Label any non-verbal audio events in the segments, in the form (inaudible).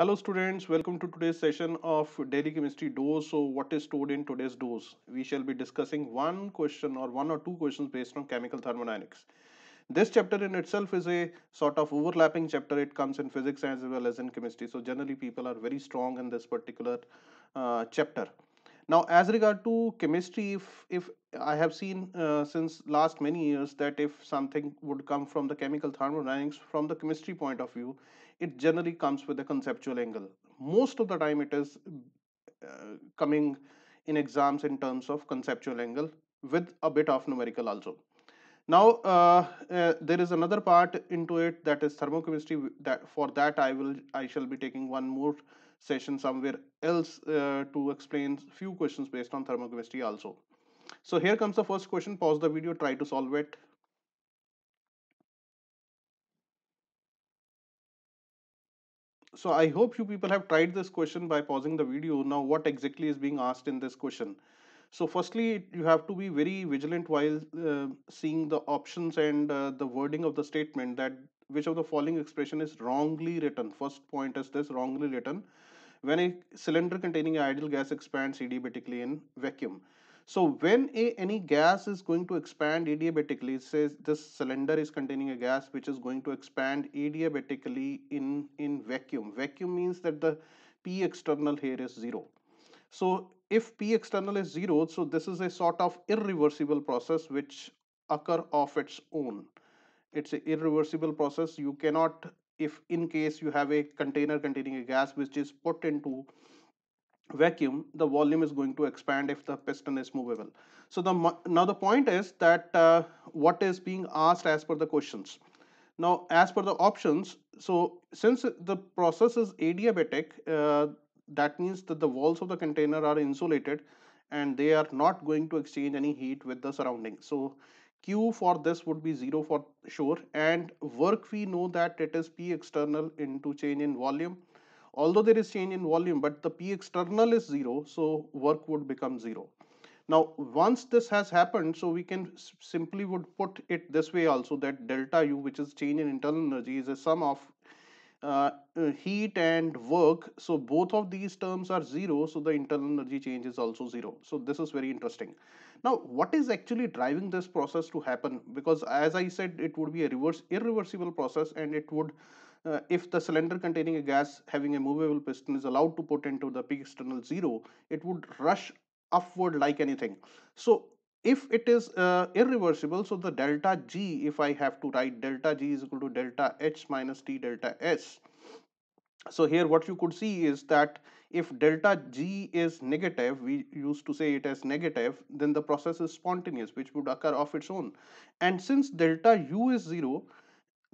Hello students, welcome to today's session of daily chemistry dose. So what is stored in today's dose? We shall be discussing one question or one or two questions based on chemical thermodynamics. This chapter in itself is a sort of overlapping chapter. It comes in physics as well as in chemistry. So generally people are very strong in this particular uh, chapter. Now as regard to chemistry, if, if I have seen uh, since last many years that if something would come from the chemical thermodynamics from the chemistry point of view, it generally comes with a conceptual angle most of the time it is uh, coming in exams in terms of conceptual angle with a bit of numerical also now uh, uh, there is another part into it that is thermochemistry that for that i will i shall be taking one more session somewhere else uh, to explain few questions based on thermochemistry also so here comes the first question pause the video try to solve it so I hope you people have tried this question by pausing the video. Now what exactly is being asked in this question? So firstly, you have to be very vigilant while uh, seeing the options and uh, the wording of the statement that which of the following expression is wrongly written. First point is this wrongly written. When a cylinder containing ideal gas expands adiabatically in vacuum. So when a, any gas is going to expand adiabatically, it says this cylinder is containing a gas which is going to expand adiabatically in, in vacuum. Vacuum means that the P external here is zero. So if P external is zero, so this is a sort of irreversible process which occur of its own. It's an irreversible process. You cannot, if in case you have a container containing a gas which is put into vacuum the volume is going to expand if the piston is movable. So, the now the point is that uh, what is being asked as per the questions. Now as per the options, so since the process is adiabatic uh, that means that the walls of the container are insulated and they are not going to exchange any heat with the surrounding. So Q for this would be 0 for sure and work we know that it is P external into change in volume although there is change in volume but the P external is 0 so work would become 0. Now once this has happened so we can simply would put it this way also that delta U which is change in internal energy is a sum of uh, uh, heat and work so both of these terms are zero so the internal energy change is also zero so this is very interesting now what is actually driving this process to happen because as i said it would be a reverse irreversible process and it would uh, if the cylinder containing a gas having a movable piston is allowed to put into the peak external zero, it would rush upward like anything. So if it is uh, irreversible, so the delta G, if I have to write delta G is equal to delta H minus T delta S. So here what you could see is that if delta G is negative, we used to say it as negative, then the process is spontaneous, which would occur of its own. And since delta U is zero,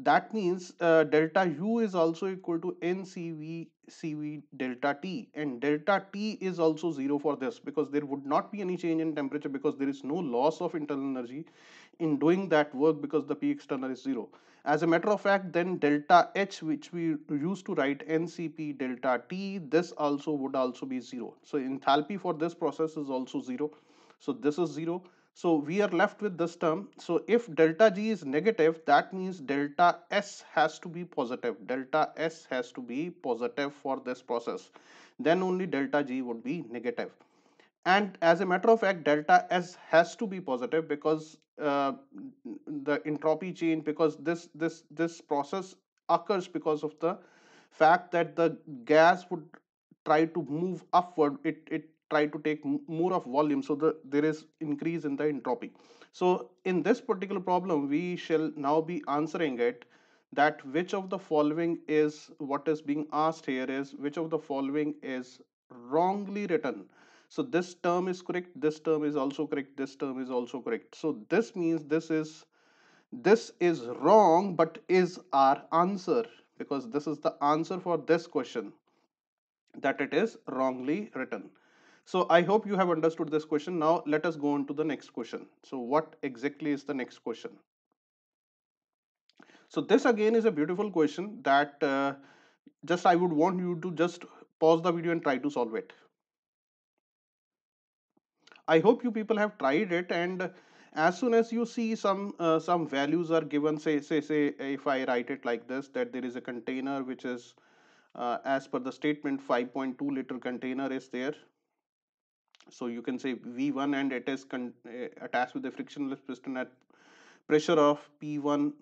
that means uh, delta u is also equal to ncv cv delta t and delta t is also zero for this because there would not be any change in temperature because there is no loss of internal energy in doing that work because the p external is zero as a matter of fact then delta h which we used to write ncp delta t this also would also be zero so enthalpy for this process is also zero so this is zero so we are left with this term. So if delta G is negative, that means delta S has to be positive. Delta S has to be positive for this process. Then only delta G would be negative. And as a matter of fact, delta S has to be positive because uh, the entropy change, because this, this, this process occurs because of the fact that the gas would try to move upward. It, it try to take more of volume so the there is increase in the entropy so in this particular problem we shall now be answering it that which of the following is what is being asked here is which of the following is wrongly written so this term is correct this term is also correct this term is also correct so this means this is this is wrong but is our answer because this is the answer for this question that it is wrongly written so I hope you have understood this question. Now let us go on to the next question. So what exactly is the next question? So this again is a beautiful question that uh, just I would want you to just pause the video and try to solve it. I hope you people have tried it and as soon as you see some uh, some values are given say say say if I write it like this that there is a container which is uh, as per the statement 5.2 liter container is there so you can say V1 and it is eh, attached with a frictionless piston at pressure of P1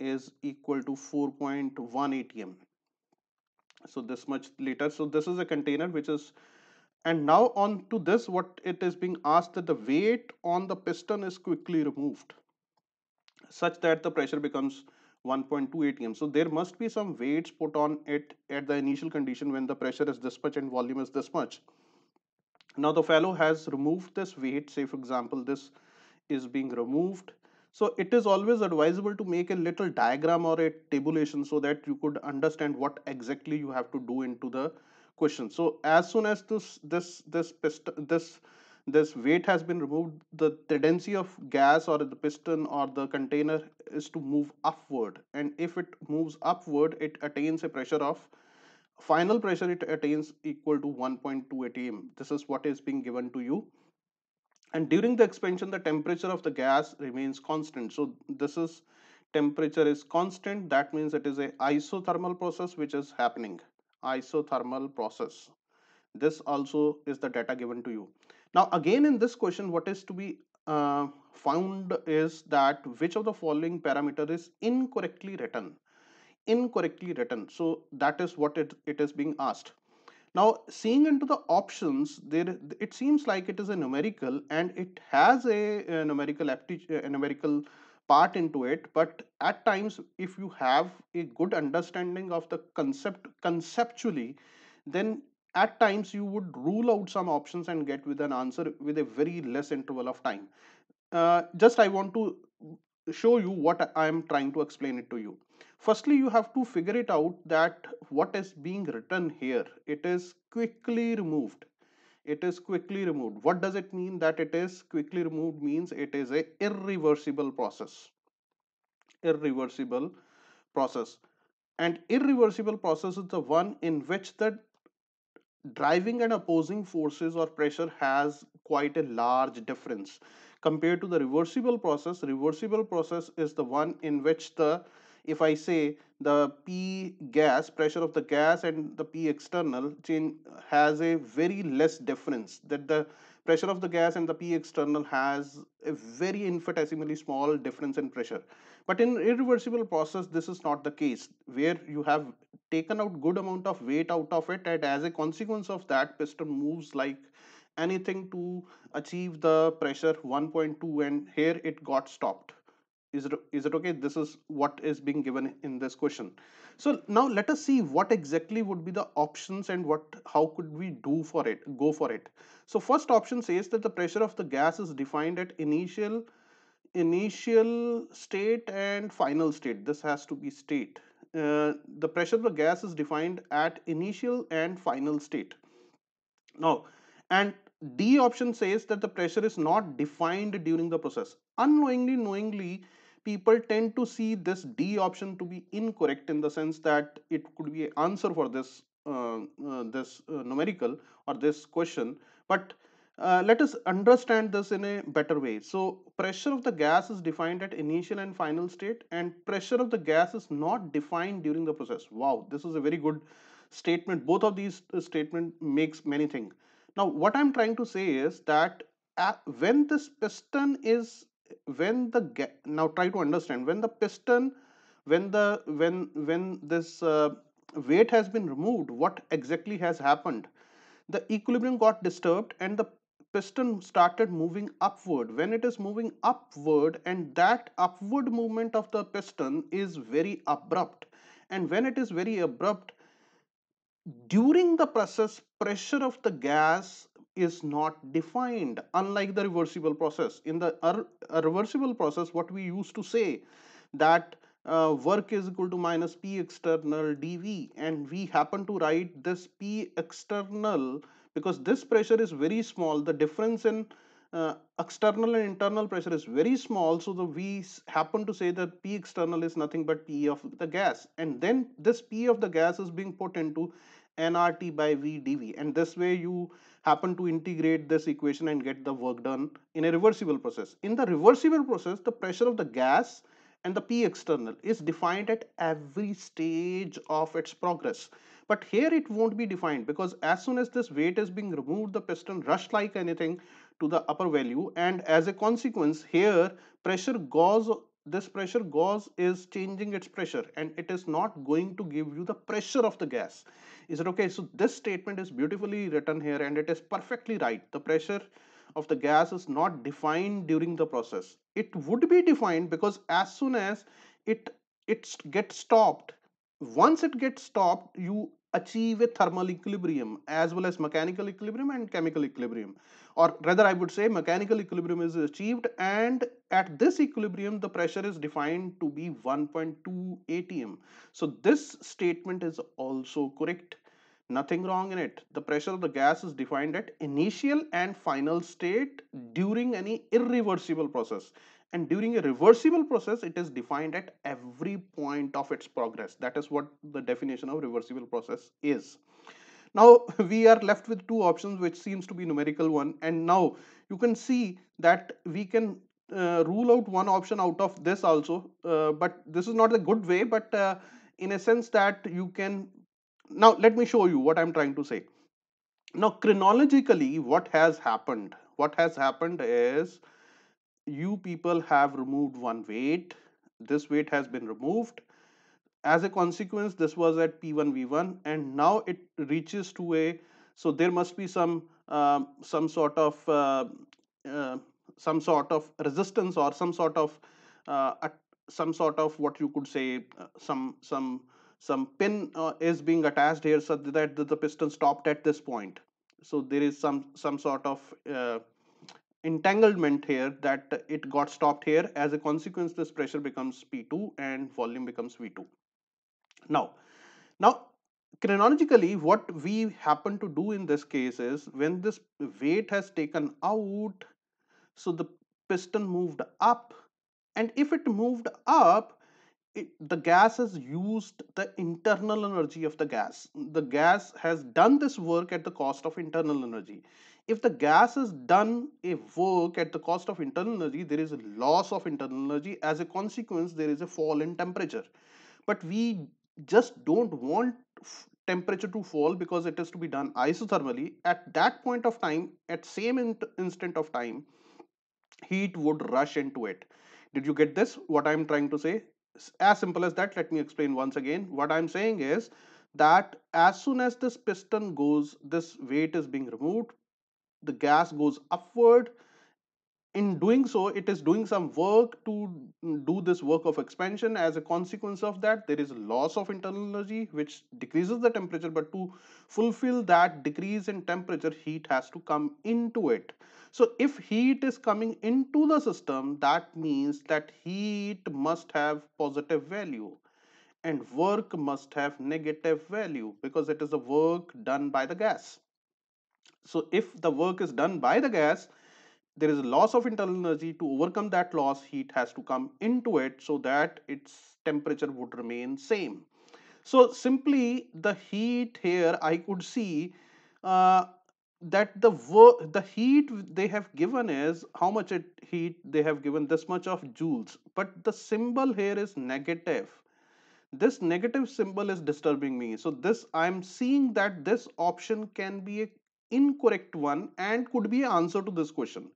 is equal to 4.1 atm. So this much later. So this is a container which is and now on to this what it is being asked that the weight on the piston is quickly removed such that the pressure becomes 1.2 atm. So there must be some weights put on it at the initial condition when the pressure is this much and volume is this much. Now the fellow has removed this weight, say for example this is being removed. So it is always advisable to make a little diagram or a tabulation so that you could understand what exactly you have to do into the question. So as soon as this this this this this weight has been removed, the tendency of gas or the piston or the container is to move upward. And if it moves upward, it attains a pressure of final pressure it attains equal to 1.2 atm this is what is being given to you and during the expansion the temperature of the gas remains constant so this is temperature is constant that means it is a isothermal process which is happening isothermal process this also is the data given to you now again in this question what is to be uh, found is that which of the following parameter is incorrectly written incorrectly written. So that is what it, it is being asked. Now seeing into the options, there it seems like it is a numerical and it has a, a numerical a numerical part into it. But at times, if you have a good understanding of the concept conceptually, then at times you would rule out some options and get with an answer with a very less interval of time. Uh, just I want to show you what I am trying to explain it to you. Firstly, you have to figure it out that what is being written here. It is quickly removed. It is quickly removed. What does it mean that it is quickly removed means it is a irreversible process. Irreversible process. And irreversible process is the one in which the driving and opposing forces or pressure has quite a large difference. Compared to the reversible process, reversible process is the one in which the if I say the P gas, pressure of the gas and the P external change has a very less difference that the pressure of the gas and the P external has a very infinitesimally small difference in pressure. But in irreversible process, this is not the case where you have taken out good amount of weight out of it and as a consequence of that piston moves like anything to achieve the pressure 1.2 and here it got stopped is it, is it okay this is what is being given in this question so now let us see what exactly would be the options and what how could we do for it go for it so first option says that the pressure of the gas is defined at initial initial state and final state this has to be state uh, the pressure of the gas is defined at initial and final state now and D option says that the pressure is not defined during the process. Unknowingly, knowingly, people tend to see this D option to be incorrect in the sense that it could be an answer for this uh, uh, this uh, numerical or this question but uh, let us understand this in a better way. So pressure of the gas is defined at initial and final state and pressure of the gas is not defined during the process. Wow, this is a very good statement. Both of these uh, statement makes many things. Now what I'm trying to say is that uh, when this piston is when the now try to understand when the piston when the when when this uh, weight has been removed what exactly has happened the equilibrium got disturbed and the piston started moving upward when it is moving upward and that upward movement of the piston is very abrupt and when it is very abrupt during the process pressure of the gas is not defined unlike the reversible process. In the reversible process what we used to say that uh, work is equal to minus P external dV and we happen to write this P external because this pressure is very small the difference in uh, external and internal pressure is very small so the we happen to say that P external is nothing but P of the gas and then this P of the gas is being put into nRT by V dV and this way you happen to integrate this equation and get the work done in a reversible process. In the reversible process, the pressure of the gas and the P external is defined at every stage of its progress. But here it won't be defined because as soon as this weight is being removed, the piston rushed like anything to the upper value and as a consequence here pressure goes this pressure gauze is changing its pressure and it is not going to give you the pressure of the gas is it okay so this statement is beautifully written here and it is perfectly right the pressure of the gas is not defined during the process it would be defined because as soon as it it gets stopped once it gets stopped you achieve a thermal equilibrium as well as mechanical equilibrium and chemical equilibrium or rather I would say mechanical equilibrium is achieved and at this equilibrium the pressure is defined to be 1.2 atm. So this statement is also correct nothing wrong in it. The pressure of the gas is defined at initial and final state during any irreversible process and during a reversible process it is defined at every point of its progress that is what the definition of reversible process is now (laughs) we are left with two options which seems to be numerical one and now you can see that we can uh, rule out one option out of this also uh, but this is not the good way but uh, in a sense that you can now let me show you what i'm trying to say now chronologically what has happened what has happened is you people have removed one weight this weight has been removed as a consequence this was at p1 v1 and now it reaches to a so there must be some um, some sort of uh, uh, some sort of resistance or some sort of uh, some sort of what you could say uh, some some some pin uh, is being attached here so that the, the piston stopped at this point so there is some some sort of uh, entanglement here that it got stopped here as a consequence this pressure becomes P2 and volume becomes V2. Now, now chronologically what we happen to do in this case is when this weight has taken out so the piston moved up and if it moved up it, the gas has used the internal energy of the gas the gas has done this work at the cost of internal energy if the gas is done a work at the cost of internal energy, there is a loss of internal energy. As a consequence, there is a fall in temperature. But we just don't want temperature to fall because it is to be done isothermally. At that point of time, at same in instant of time, heat would rush into it. Did you get this? What I am trying to say? As simple as that, let me explain once again. What I am saying is, that as soon as this piston goes this weight is being removed the gas goes upward in doing so it is doing some work to do this work of expansion as a consequence of that there is loss of internal energy which decreases the temperature but to fulfill that decrease in temperature heat has to come into it so if heat is coming into the system that means that heat must have positive value and work must have negative value because it is the work done by the gas so if the work is done by the gas, there is a loss of internal energy. To overcome that loss, heat has to come into it so that its temperature would remain same. So simply the heat here, I could see uh, that the the heat they have given is how much it, heat they have given this much of joules. But the symbol here is negative this negative symbol is disturbing me. So this I'm seeing that this option can be a incorrect one and could be answer to this question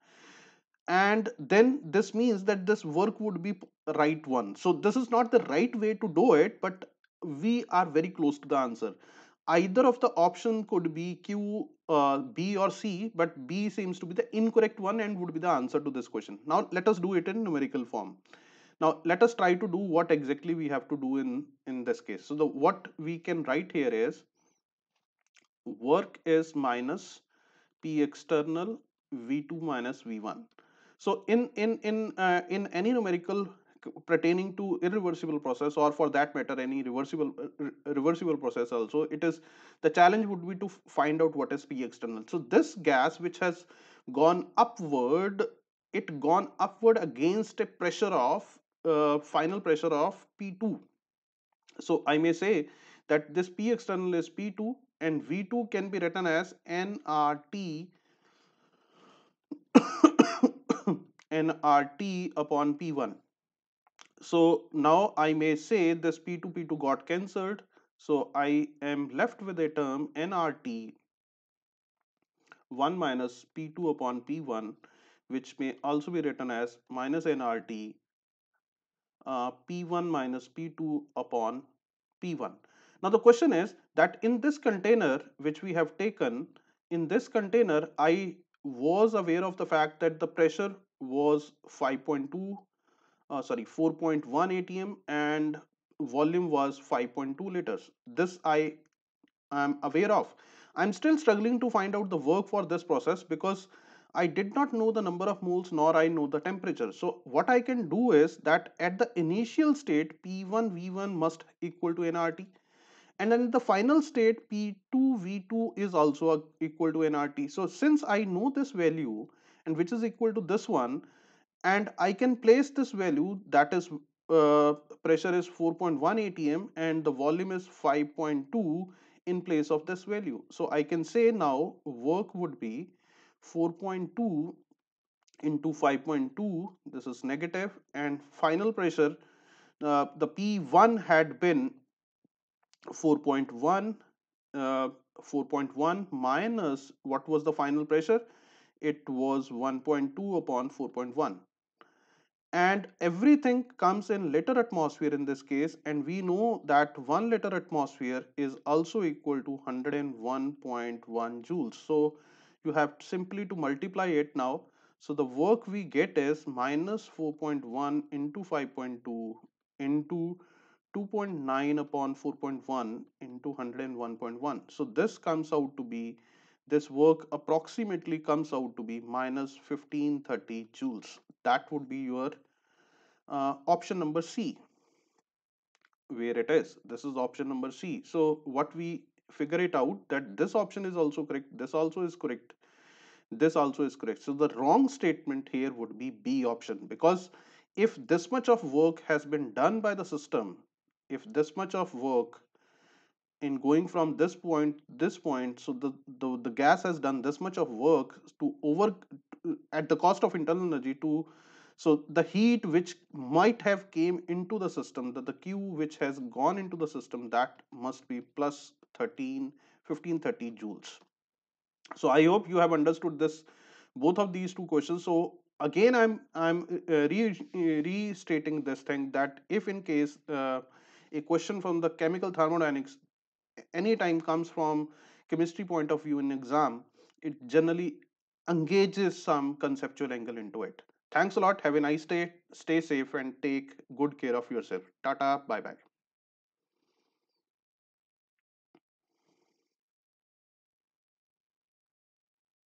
and then this means that this work would be right one so this is not the right way to do it but we are very close to the answer either of the option could be q uh, b or c but b seems to be the incorrect one and would be the answer to this question now let us do it in numerical form now let us try to do what exactly we have to do in in this case so the what we can write here is work is minus P external V2 minus V1. So in, in, in, uh, in any numerical pertaining to irreversible process or for that matter any reversible uh, reversible process also it is the challenge would be to find out what is p external so this gas which has gone upward it gone upward against a pressure of uh, final pressure of p2 so i may say that this p external is p2 and V2 can be written as nRT (coughs) nRT upon P1. So now I may say this P2 P2 got cancelled. So I am left with a term nRT 1 minus P2 upon P1 which may also be written as minus nRT uh, P1 minus P2 upon P1. Now the question is that in this container which we have taken, in this container I was aware of the fact that the pressure was 5.2 uh, sorry 4.1 atm and volume was 5.2 liters this i am aware of i'm still struggling to find out the work for this process because i did not know the number of moles nor i know the temperature so what i can do is that at the initial state p1 v1 must equal to nrt and then the final state P2V2 is also equal to nRT. So since I know this value and which is equal to this one and I can place this value that is uh, pressure is 4.1 atm and the volume is 5.2 in place of this value. So I can say now work would be 4.2 into 5.2 this is negative and final pressure uh, the P1 had been 4.1 uh, 4.1 minus what was the final pressure it was 1.2 upon 4.1 and everything comes in liter atmosphere in this case and we know that 1 liter atmosphere is also equal to 101.1 joules so you have simply to multiply it now so the work we get is minus 4.1 into 5.2 into 2.9 upon 4.1 into 101.1 so this comes out to be this work approximately comes out to be minus 1530 joules that would be your uh, option number c where it is this is option number c so what we figure it out that this option is also correct this also is correct this also is correct so the wrong statement here would be b option because if this much of work has been done by the system if this much of work in going from this point this point so the, the the gas has done this much of work to over at the cost of internal energy to so the heat which might have came into the system that the q which has gone into the system that must be plus 13 30 joules so i hope you have understood this both of these two questions so again i'm i'm uh, re, uh, restating this thing that if in case uh, a question from the chemical thermodynamics any time comes from chemistry point of view in exam, it generally engages some conceptual angle into it. Thanks a lot. Have a nice day. Stay safe and take good care of yourself. Tata. Bye bye.